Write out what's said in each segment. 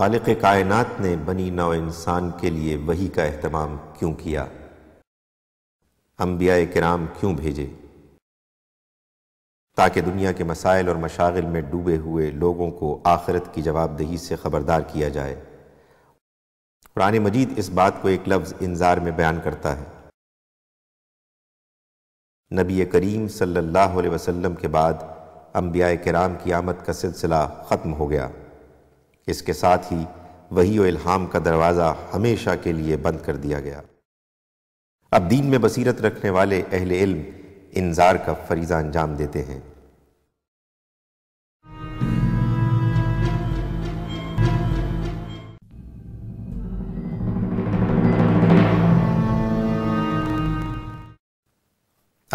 खालिक कायनात ने बनी नौ इंसान के लिए वही का अहतमाम क्यों किया अम्बिया कराम क्यों भेजे ताकि दुनिया के मसाइल और मशागिल में डूबे हुए लोगों को आखिरत की जवाबदही से ख़बरदार किया जाए कुरान मजीद इस बात को एक लफ्ज़ इंजार में बयान करता है नबी करीम सल्लल्लाहु अलैहि वसल्लम के बाद अम्बिया कराम की आमद का सिलसिला ख़त्म हो गया इसके साथ ही वही इल्हाम का दरवाज़ा हमेशा के लिए बंद कर दिया गया अब दीन में बसीरत रखने वाले अहल इल्म इंजार का फरीज़ा अंजाम देते हैं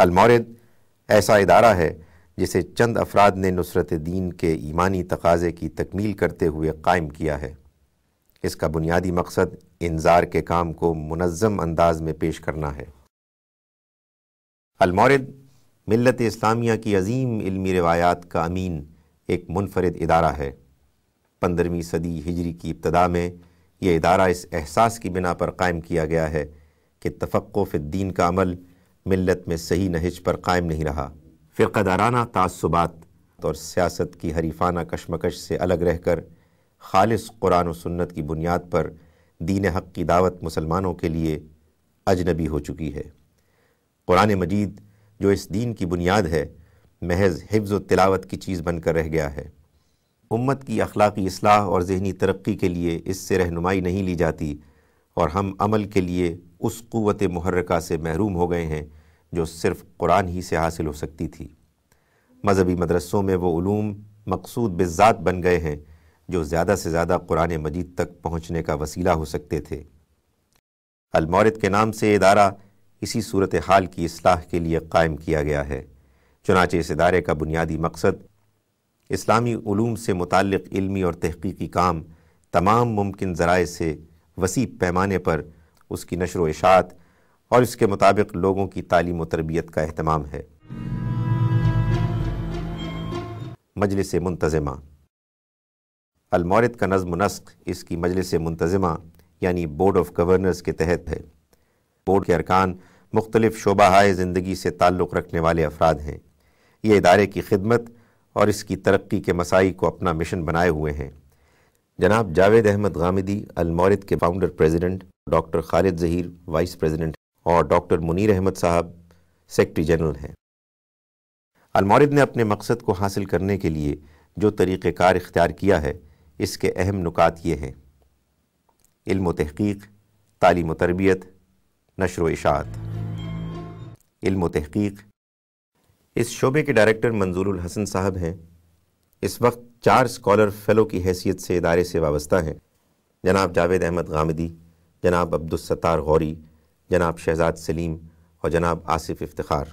अलमौरद ऐसा इदारा है जिसे चंद अफराद ने नुसरत दीन के ईमानी तकाजे की तकमील करते हुए कायम किया है इसका बुनियादी मकसद इंजार के काम को मनज़म अंदाज में पेश करना है अलमौरद मिलत इस्लामिया की अजीम इल्मी रवायात का अमीन एक मुनफरद इदारा है पंद्रहवीं सदी हिजरी की इब्तदा में यह इदारा इस एहसास की बिना पर कायम किया गया है कि तफ़क़ दीन का अमल मिलत में सही नहज पर कायम नहीं रहा फ़िरकदाराना तसबात और सियासत की हरीफाना कशमकश से अलग कर खालस कुरान सुन्नत की बुनियाद पर दीन हक़ की दावत मुसलमानों के लिए अजनबी हो चुकी है कुरान मजीद जो इस दीन की बुनियाद है महज हिफ्ज़ तिलावत की चीज़ बनकर रह गया है उम्मत की अखलाकी असलाह और जहनी तरक्की के लिए इससे रहनुमाई नहीं ली जाती और हम अमल के लिए उस क़वत महरका से महरूम हो गए हैं जो सिर्फ कुरान ही से हासिल हो सकती थी मजहबी मदरसों में वो ूम मकसूद बिज़ात बन गए हैं जो ज़्यादा से ज़्यादा कुरान मजीद तक पहुँचने का वसीला हो सकते थे अलमौरद के नाम से इदारा इसी सूरत हाल की असलाह के लिए कायम किया गया है चुनाचे इस इदारे का बुनियादी मकसद इस्लामी उलूम से मुतल इलमी और तहकीकी काम तमाम मुमकिन ज़राए से वसी पैमाने पर उसकी नशर इशात और इसके मुताबिक लोगों की तालीम तरबियत का अहतमाम है मजलिस मुंतज़मा अलमौरद का नज़म नस्क इसकी मजलिस मुंतज़मा यानी बोर्ड ऑफ गवर्नर्स के तहत है बोर्ड के अरकान मुख्तलिफ शोबाए ज़िंदगी से ताल्लुक़ रखने वाले अफराद हैं ये इदारे की खिदमत और इसकी तरक्की के मसाई को अपना मिशन बनाए हुए हैं जनाब जावेद अहमद गामिदी अलमौरद के founder president doctor Khalid Zaheer vice president और डॉक्टर मुनीर अहमद साहब सेक्रेटरी जनरल हैं अलमौरद ने अपने मकसद को हासिल करने के लिए जो तरीक़ार इख्तियार किया है इसके अहम नुकात ये हैं इल्म तहकीक तालीम तरबियत नशर इशात इल्म तहकीक इस शोबे के डायरेक्टर मंजूरुल हसन साहब हैं इस वक्त चार स्कॉलर फेलो की हैसियत से इदारे से वाबस्ता हैं जनाब जावेद अहमद गामदी जनाब अब्दुलसतार गौरी जनाब शहजाद सलीम और जनाब आसिफ इफ्तार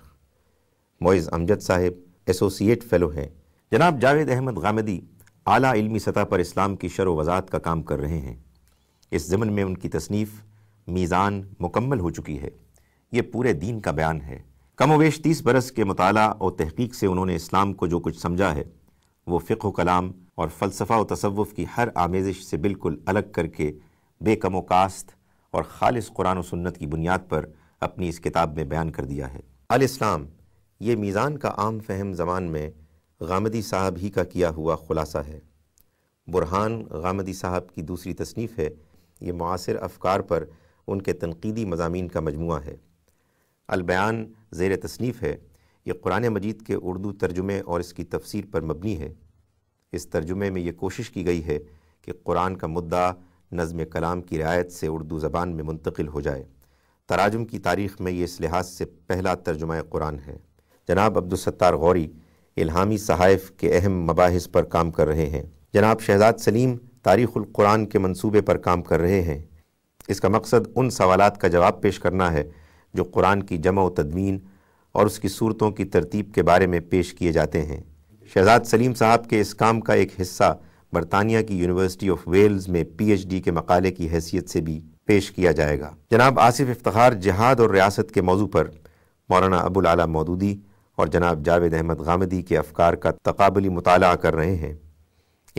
मोइज़ अमजद साहिब एसोसिएट फ़ेलो हैं जनाब जावेद अहमद गामदी आला इल्मी सतह पर इस्लाम की शर वज़ात का काम कर रहे हैं इस ज़मन में उनकी तसनीफ़ मीज़ान मुकम्मल हो चुकी है ये पूरे दीन का बयान है कम वेश तीस बरस के मताल और तहकीक से उन्होंने इस्लाम को जो कुछ समझा है वो फ़िक्र कलाम और फ़लसफ़ा व तसवुफ़ की हर आमेज़िश से बिल्कुल अलग करके बेकम कास्त और ख़ालिस कुरान और सुन्नत की बुनियाद पर अपनी इस किताब में बयान कर दिया है इस्लाम ये मीज़ान का आम फहम ज़बान में गामदी साहब ही का किया हुआ ख़ुलासा है बुरहान गामदी साहब की दूसरी तसनीफ़ है ये मुसर अफकार पर उनके तनकीदी मजामी का मजमू है अलबयान ज़ेर तसनीफ़ है ये कुरान मजीद के उर्दू तर्जुमे और इसकी तफसीर पर मबनी है इस तर्जुमे में ये कोशिश की गई है कि कुरान का मुद्दा नज़म कलाम की रियायत से उर्दू ज़बान में मुंतकिल हो जाए तराजम की तारीख़ में ये इस लिहाज से पहला तर्जुमा कुरान है जनाब अब्दुलसत्तार गौरी इल्हामी सहाइफ के अहम मबास पर काम कर रहे हैं जनाब शहजाद सलीम तारीख़ुल्कुरान के मनसूबे पर काम कर रहे हैं इसका मकसद उन सवाल का जवाब पेश करना है जो कुरान की जमा व तदमीन और उसकी सूरतों की तरतीब के बारे में पेश किए जाते हैं शहजाद सलीम साहब के इस काम का एक हिस्सा बरतानिया की यूनिवर्सिटी ऑफ वेल्स में पीएचडी के मकाले की हैसियत से भी पेश किया जाएगा जनाब आसिफ इफ्तार जहाद और रियासत के मौजू पर मौलाना अबुल आला मौदूदी और जनाब जावेद अहमद गामदी के अफकार का तकबली मुताल कर रहे हैं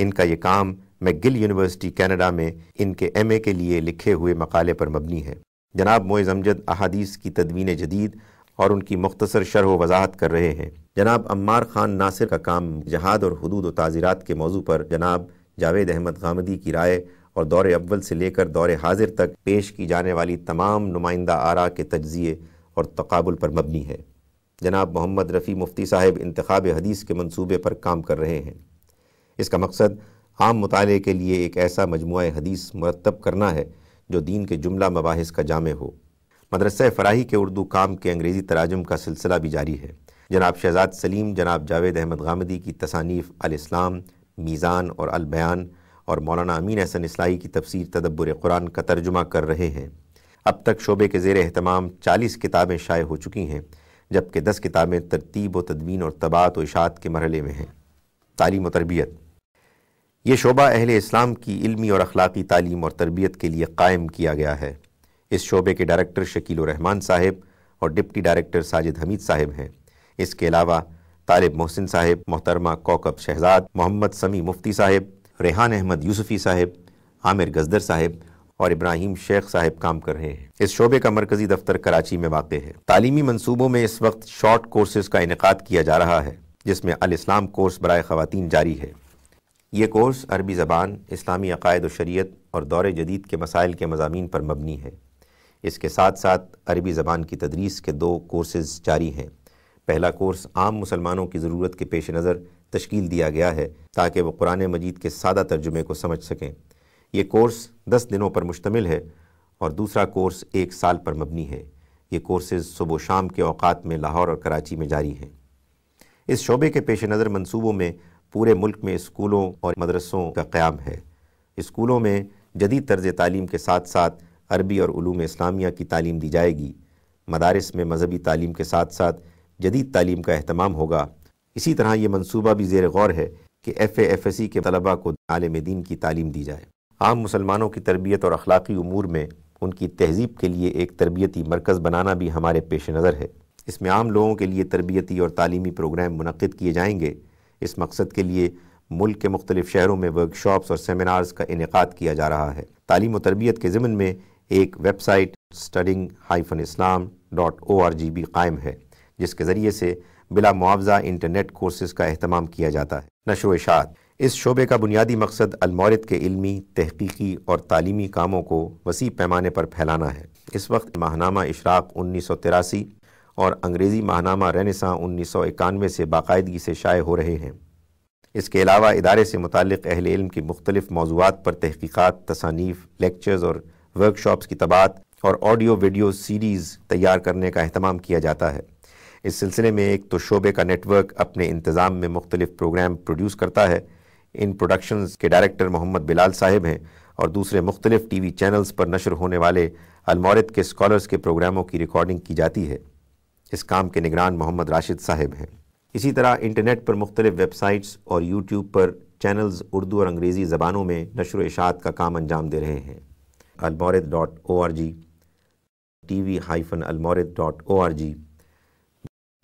इनका ये काम मैगिल यूनिवर्सिटी कैनेडा में इनके एम ए के लिए लिखे हुए मकाले पर मबनी है जनाब मोज़ अमजद अहादीस की तदवीन जदीद और उनकी मुख्तसर शरह वजाहत कर रहे हैं जनाब अम्मार खान नासिर का काम जहाद और हदूद ताज़ीरत के मौजू पर जनाब जावेद अहमद गामदी की राय और दौर अव्वल से लेकर दौर हाजिर तक पेश की जाने वाली तमाम नुमाइंदा आरा के तजिए और तकबुल पर मबनी है जनाब मोहम्मद रफ़ी मुफ्ती साहब इंतब हदीस के मनसूबे पर काम कर रहे हैं इसका मकसद आम मुताले के लिए एक ऐसा मजमू हदीस मरतब करना है जो दीन के जुमला मबास का जाम हो मदरसा फ़राही के उर्दू काम के अंग्रेज़ी तराजम का सिलसिला भी जारी है जनाब शहजाद सलीम जनाब जावेद अहमद गामदी की तसानीफ़ अस्लाम मीज़ान और अलबयान और मौलाना अमीन अहसन इसलाई की तफसीर तदब्बर कुरान का तर्जुमा कर रहे हैं अब तक शोबे के ज़ेर अहतमाम चालीस किताबें शाये हो चुकी हैं जबकि दस किताबें तरतीब व तदवीन और तबात व इशात के मरल में हैं तालीम तरबियत ये शोबा अहल इस्लाम की इलमी और अखलाक़ी तालीम और तरबियत के लिए कायम किया गया है इस शोबे के डायरेक्टर शकील रहमान साहब और डिप्टी डायरेक्टर साजिद हमीद साहब हैं इसके अलावा तालिब मोहसिन साहब मोहतरमा कौकब शहजाद मोहम्मद समी मुफ्ती साहब रेहान अहमद यूसुफ़ी साहब आमिर गजदर साहब और इब्राहिम शेख साहब काम कर रहे हैं इस शोबे का मरकजी दफ्तर कराची में वाक़ है तालीमी मनसूबों में इस वक्त शॉर्ट कोर्सेज़ का इनका किया जा रहा है जिसमें अस्लाम कोर्स बरए ख़वान जारी है ये कोर्स अरबी ज़बान इस्लामी अकायद व शरीत और दौरे जदीद के मसाइल के मजामी पर मबनी है इसके साथ साथ अरबी ज़बान की तदरीस के दो कोर्सेज़ जारी हैं पहला कोर्स आम मुसलमानों की ज़रूरत के पेश नज़र तश्कील दिया गया है ताकि वह कुरान मजीद के सादा तर्जुमे को समझ सकें ये कोर्स दस दिनों पर मुश्तमिल है और दूसरा कोर्स एक साल पर मबनी है ये कोर्सेज़ सुबह शाम के अवात में लाहौर और कराची में जारी हैं इस शोबे के पेश नज़र मनसूबों में पूरे मुल्क में स्कूलों और मदरसों का क़्याम है स्कूलों में जदीद तर्ज तालीम के साथ साथ अरबी और ूम इस्लामिया की तालीम दी जाएगी मदारस में मजहबी तालीम के साथ साथ जदीद तालीम का अहतमाम होगा इसी तरह ये मनसूबा भी जेर गौर है कि एफ़ एफ एस सी के तलबा को आलम दीन की तालीम दी जाए आम मुसलमानों की तरबियत और अखलाकी अमूर में उनकी तहजीब के लिए एक तरबियती मरकज़ बनाना भी हमारे पेश नज़र है इसमें आम लोगों के लिए तरबियती और तालीमी प्रोग्राम मनद किए जाएंगे इस मकसद के लिए मुल्क के मुख्तलिफ शहरों में वर्कशॉप्स और सेमिनार्स का इनका किया जा रहा है तालीम और तरबियत के ज़मन में एक website studying hyphen Islam dot O R G भी कायम है जिसके ज़रिए से बिला मुआवजा इंटरनेट कोर्सेज का अहतमाम किया जाता है नशो इशात इस शोबे का बुनियादी मकसद अलमौरत के इलमी तहकीकी और तालीमी कामों को वसी पैमाने पर फैलाना है इस वक्त माहनामा इशराक उन्नीस सौ तिरासी और अंग्रेज़ी माहनामा रहनसा उन्नीस सौ इक्यानवे से बाकायदगी से शाये हो रहे हैं इसके अलावा इदारे से मुतल अहल इल्म की मुख्तलिफ मौजूद पर तहकीक़ात तसानीफ़ लेक्चर्स और वर्कशॉप्स की तबात और ऑडियो वीडियो सीरीज़ तैयार करने का अहतमाम किया जाता है इस सिलसिले में एक तो शोबे का नेटवर्क अपने इंतज़ाम में मुख्तलिफ प्रोग्राम प्रोड्यूस करता है इन प्रोडक्शंस के डायरेक्टर मोहम्मद बिलाल साहिब हैं और दूसरे मुख्तलिफ टी वी चैनल्स पर नशर होने वाले अलमौरत के स्कॉलर्स के प्रोग्रामों की रिकॉर्डिंग की जाती है इस काम के निगरान मोहम्मद राशिद साहिब हैं इसी तरह इंटरनेट पर मुख्तलिफ वेबसाइट्स और यूट्यूब पर चैनल्स उर्दू और अंग्रेज़ी ज़बानों में नशर इशात का काम अंजाम दे रहे हैं Almawrid dot O R G T V hyphen Almawrid dot O R G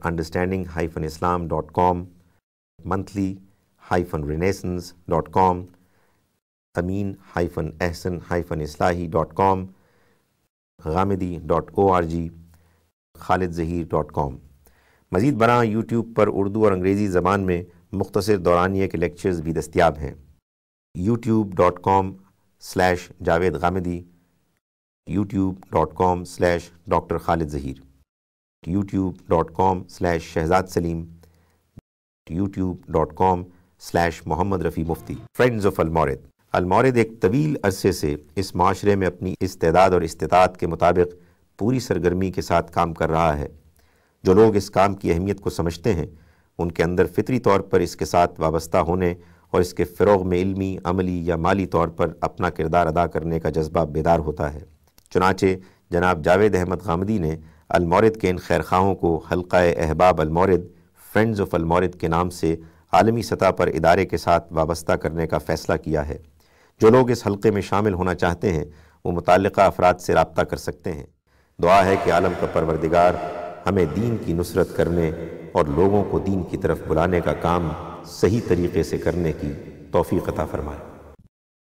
understanding hyphen Islam dot com monthly hyphen renaissance dot com Amin hyphen Ahsan hyphen Islahi dot com Ghamidi dot O R G Khalid Zaheer dot com मज़ीद बरा YouTube पर उर्दू और अंग्रेज़ी ज़बान में मुख्तर दौरानिए के lectures भी दस्तियाब हैं YouTube dot com slash Javed Ghamidi YouTube dot com slash doctor Khalid Zaheer YouTube dot com slash Shahzad Saleem YouTube dot com slash Mohammad Rafi Mufti friends of Almawrid Almawrid एक तवील अरसे से इस माशरे में अपनी इस्तेदाद और इस्तात के मुताबिक पूरी सरगर्मी के साथ काम कर रहा है जो लोग इस काम की अहमियत को समझते हैं उनके अंदर फितरी तौर पर इसके साथ वाबस्ता होने और इसके फ़रोग में इल्मी अमली या माली तौर पर अपना किरदार अदा करने का जज्बा बेदार होता है चुनाचे जनाब जावेद अहमद गामदी ने अलमौरद के इन खाओं को हल्का अहबाब अलमौरद फ्रेंड्स ऑफ अलमौरद के नाम से आलमी सतह पर इदारे के साथ वाबस्ता करने का फ़ैसला किया है जो लोग इस हल्के में शामिल होना चाहते हैं वो मुतल अफराद से रबता कर सकते हैं दुआ है कि आलम का परवरदिगार हमें दीन की नुसरत करने और लोगों को दीन की तरफ बुलाने का काम सही तरीके से करने की तोफ़ी अता फरमाए